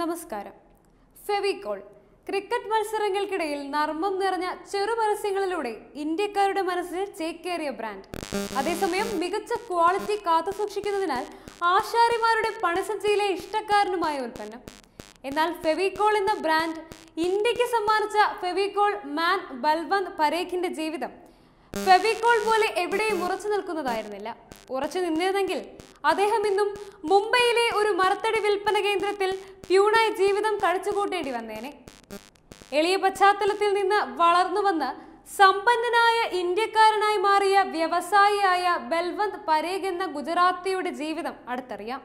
നമസ്കാരം ഫെവിക്കോൾ ക്രിക്കറ്റ് മത്സരങ്ങൾക്കിടയിൽ നർമ്മം നിറഞ്ഞ ചെറു പരസ്യങ്ങളിലൂടെ ഇന്ത്യക്കാരുടെ മനസ്സിൽ ചേക്കേറിയ ബ്രാൻഡ് അതേസമയം മികച്ച ക്വാളിറ്റി കാത്തുസൂക്ഷിക്കുന്നതിനാൽ ആശാരിമാരുടെ പണസഞ്ചിയിലെ ഇഷ്ടക്കാരനുമായ ഉൽപ്പന്നം എന്നാൽ ഫെവിക്കോൾ എന്ന ബ്രാൻഡ് ഇന്ത്യക്ക് സമ്മാനിച്ച ഫെവിക്കോൾ മാൻ ബൽവന്ത് പരേഖിന്റെ ജീവിതം ഫെവിക്കോൾ പോലെ എവിടെയും ഉറച്ചു നിൽക്കുന്നതായിരുന്നില്ല ഉറച്ചു നിന്നിരുന്നെങ്കിൽ അദ്ദേഹം ഇന്നും മുംബൈയിലെ ഒരു മരത്തടി വിൽപ്പന കേന്ദ്രത്തിൽ പ്യൂണായി ജീവിതം കഴിച്ചുകൂട്ടേണ്ടി വന്നേനെ എളിയ പശ്ചാത്തലത്തിൽ നിന്ന് വളർന്നു വന്ന് സമ്പന്നനായ ഇന്ത്യക്കാരനായി മാറിയ വ്യവസായിയായ ബൽവന്ത് പരേഖ് എന്ന ഗുജറാത്തിയുടെ ജീവിതം അടുത്തറിയാം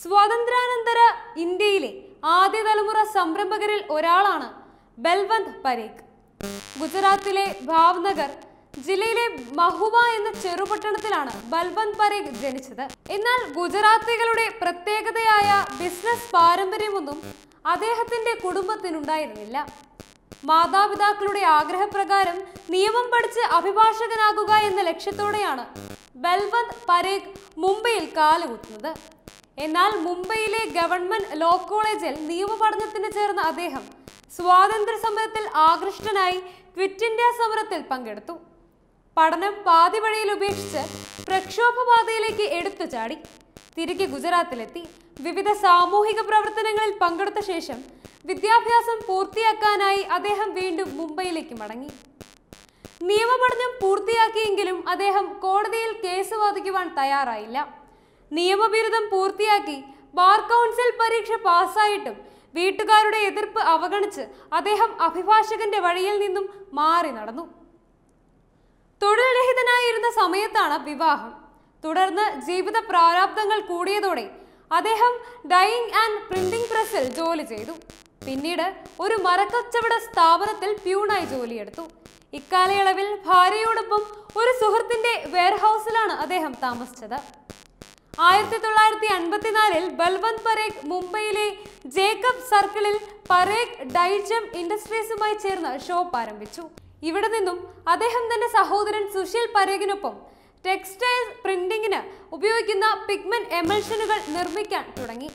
സ്വാതന്ത്ര്യാനന്തര ഇന്ത്യയിലെ ആദ്യ തലമുറ സംരംഭകരിൽ ഒരാളാണ് ബൽവന്ത് പരേഖ് ഗുജറാത്തിലെ ഭാവ്നഗർ ജില്ലയിലെ മഹുവ എന്ന ചെറുപട്ടണത്തിലാണ് ബൽവന്ത് പരേഖ് ജനിച്ചത് എന്നാൽ ഗുജറാത്തികളുടെ പ്രത്യേകതയായ ബിസിനസ് പാരമ്പര്യമൊന്നും അദ്ദേഹത്തിന്റെ കുടുംബത്തിനുണ്ടായിരുന്നില്ല മാതാപിതാക്കളുടെ ആഗ്രഹപ്രകാരം നിയമം പഠിച്ച് അഭിഭാഷകനാകുക എന്ന ലക്ഷ്യത്തോടെയാണ് ബൽവന്ത് പരേഖ് മുംബൈയിൽ കാലുകുത്തുന്നത് എന്നാൽ മുംബൈയിലെ ഗവൺമെന്റ് ലോ കോളേജിൽ പഠനത്തിന് ചേർന്ന അദ്ദേഹം സ്വാതന്ത്ര്യ സമരത്തിൽ ആകൃഷ്ടനായി ക്വിറ്റ് ഇന്ത്യ സമരത്തിൽ പങ്കെടുത്തു പഠനം പാതിവഴിയിൽ ഉപേക്ഷിച്ച് പ്രക്ഷോഭപാതയിലേക്ക് എടുത്തു ചാടി തിരികെ ഗുജറാത്തിലെത്തി വിവിധ സാമൂഹിക പ്രവർത്തനങ്ങളിൽ പങ്കെടുത്ത ശേഷം വിദ്യാഭ്യാസം പൂർത്തിയാക്കാനായി അദ്ദേഹം വീണ്ടും മുംബൈയിലേക്ക് മടങ്ങി നിയമപഠനം പൂർത്തിയാക്കിയെങ്കിലും അദ്ദേഹം കോടതിയിൽ കേസ് വാദിക്കുവാൻ തയ്യാറായില്ല നിയമബിരുദം പൂർത്തിയാക്കി ബാർ കൗൺസിൽ പരീക്ഷ പാസ്സായിട്ടും വീട്ടുകാരുടെ എതിർപ്പ് അവഗണിച്ച് അദ്ദേഹം അഭിഭാഷകന്റെ വഴിയിൽ നിന്നും മാറി നടന്നു തൊഴിൽരഹിതനായിരുന്ന സമയത്താണ് വിവാഹം തുടർന്ന് ജീവിത പ്രാരാബ്ദങ്ങൾ കൂടിയതോടെ അദ്ദേഹം ഡൈയിങ് ആൻഡ് പ്രിന്റിംഗ് പ്രസ്സിൽ ജോലി ചെയ്തു പിന്നീട് ഒരു മരക്കച്ചവട സ്ഥാപനത്തിൽ പ്യൂണായി ജോലിയെടുത്തു ഇക്കാലയളവിൽ ഭാര്യയോടൊപ്പം ഒരു സുഹൃത്തിന്റെ വെയർഹൗസിലാണ് അദ്ദേഹം താമസിച്ചത് ആയിരത്തി തൊള്ളായിരത്തി അൻപത്തിനാലിൽ ബൽവന്ത് പരേഖ് മുംബൈയിലെ ജേക്കബ് സർക്കിളിൽ പരേഖ് ഡൈജം ഇൻഡസ്ട്രീസുമായി ചേർന്ന് ഷോപ്പ് ആരംഭിച്ചു ഇവിടെ നിന്നും അദ്ദേഹം തന്റെ സഹോദരൻ സുശീൽ പരേഖിനൊപ്പം ടെക്സ്റ്റൈൽ പ്രിന്റിങ്ങിന് ഉപയോഗിക്കുന്ന പിഗ്മെന്റ് എമൽഷനുകൾ നിർമ്മിക്കാൻ തുടങ്ങി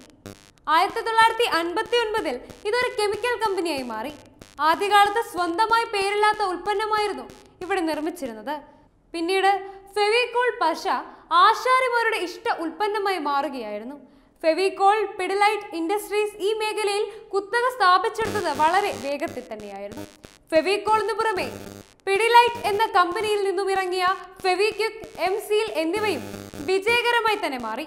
ആയിരത്തി തൊള്ളായിരത്തി അൻപത്തി ഒൻപതിൽ ഇതൊരു കെമിക്കൽ കമ്പനിയായി മാറി ആദ്യകാലത്ത് സ്വന്തമായി പേരില്ലാത്ത ഉൽപ്പന്നമായിരുന്നു ഇവിടെ നിർമ്മിച്ചിരുന്നത് പിന്നീട് ഫെവിക്കോൾ പശ ആശാരിമാരുടെ ഇഷ്ട ഉൽപ്പന്നമായി മാറുകയായിരുന്നു ഫെവിക്കോൾ പിഡിലൈറ്റ് ഇൻഡസ്ട്രീസ് ഈ മേഖലയിൽ കുത്തക സ്ഥാപിച്ചെടുത്തത് വളരെ വേഗത്തിൽ തന്നെയായിരുന്നു ഫെവിക്കോളിന് പുറമെ പിഡിലൈറ്റ് എന്ന കമ്പനിയിൽ നിന്നും ഇറങ്ങിയ ഫെവിക്വിക് എം സീൽ എന്നിവയും വിജയകരമായി തന്നെ മാറി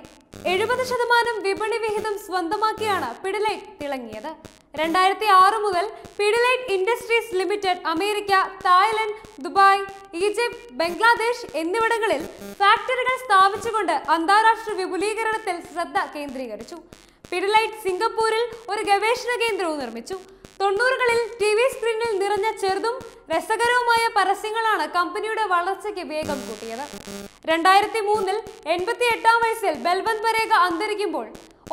എഴുപത് ശതമാനം വിപണി വിഹിതം സ്വന്തമാക്കിയാണ് പിഡിലൈറ്റ് തിളങ്ങിയത് രണ്ടായിരത്തി ആറ് മുതൽ Pidilite industries limited America Thailand Dubai Egypt Bangladesh എന്നിവിടങ്ങളിൽ ഫാക്ടറികൾ സ്ഥാപിച്ചുകൊണ്ട് അന്താരാഷ്ട്ര വിപുലീകരണത്തിൽ ശ്രദ്ധ കേന്ദ്രീകരിച്ചു പിഡലൈറ്റ് സിംഗപ്പൂരിൽ ഒരു ഗവേഷണ കേന്ദ്രവും നിർമ്മിച്ചു തൊണ്ണൂറുകളിൽ ടി വി സ്ക്രീനിൽ നിറഞ്ഞ ചെറുതും രസകരവുമായ പരസ്യങ്ങളാണ് കമ്പനിയുടെ വളർച്ചയ്ക്ക് വേഗം കൂട്ടിയത് രണ്ടായിരത്തി മൂന്നിൽ എൺപത്തി എട്ടാം വയസ്സിൽ ബൽവന്ത് പരേഖ അന്തരിക്കുമ്പോൾ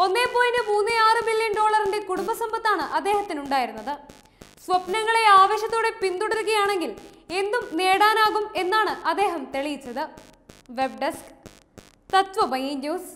ഒന്നേ പോയിന്റ് മൂന്ന് ആറ് ബില്യൺ ഡോളറിന്റെ കുടുംബസമ്പത്താണ് അദ്ദേഹത്തിനുണ്ടായിരുന്നത് സ്വപ്നങ്ങളെ ആവേശത്തോടെ പിന്തുടരുകയാണെങ്കിൽ എന്തും നേടാനാകും എന്നാണ് അദ്ദേഹം തെളിയിച്ചത് വെബ് ഡെസ്ക് തത്വമയി ന്യൂസ്